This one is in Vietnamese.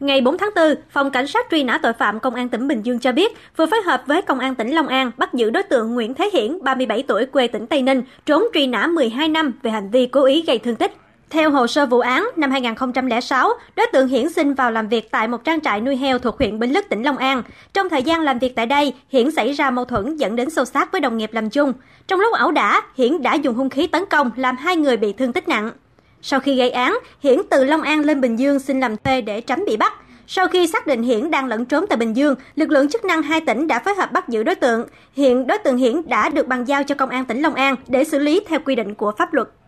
Ngày 4 tháng 4, Phòng Cảnh sát truy nã tội phạm Công an tỉnh Bình Dương cho biết vừa phối hợp với Công an tỉnh Long An bắt giữ đối tượng Nguyễn Thế Hiển, 37 tuổi, quê tỉnh Tây Ninh, trốn truy nã 12 năm về hành vi cố ý gây thương tích. Theo hồ sơ vụ án, năm 2006, đối tượng Hiển xin vào làm việc tại một trang trại nuôi heo thuộc huyện Bình Lức, tỉnh Long An. Trong thời gian làm việc tại đây, Hiển xảy ra mâu thuẫn dẫn đến xô xát với đồng nghiệp làm chung. Trong lúc ẩu đả, Hiển đã dùng hung khí tấn công làm hai người bị thương tích nặng. Sau khi gây án, Hiển từ Long An lên Bình Dương xin làm thuê để tránh bị bắt. Sau khi xác định Hiển đang lẫn trốn tại Bình Dương, lực lượng chức năng hai tỉnh đã phối hợp bắt giữ đối tượng. Hiện đối tượng Hiển đã được bàn giao cho Công an tỉnh Long An để xử lý theo quy định của pháp luật.